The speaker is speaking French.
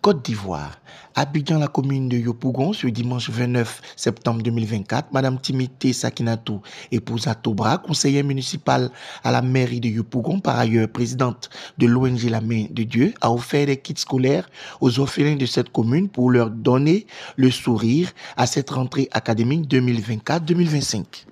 Côte d'Ivoire, Habitant la commune de Yopougon, ce dimanche 29 septembre 2024, Madame Timité Sakinatou, épouse à Tobra, conseillère municipale à la mairie de Yopougon, par ailleurs présidente de l'ONG La Main de Dieu, a offert des kits scolaires aux orphelins de cette commune pour leur donner le sourire à cette rentrée académique 2024-2025.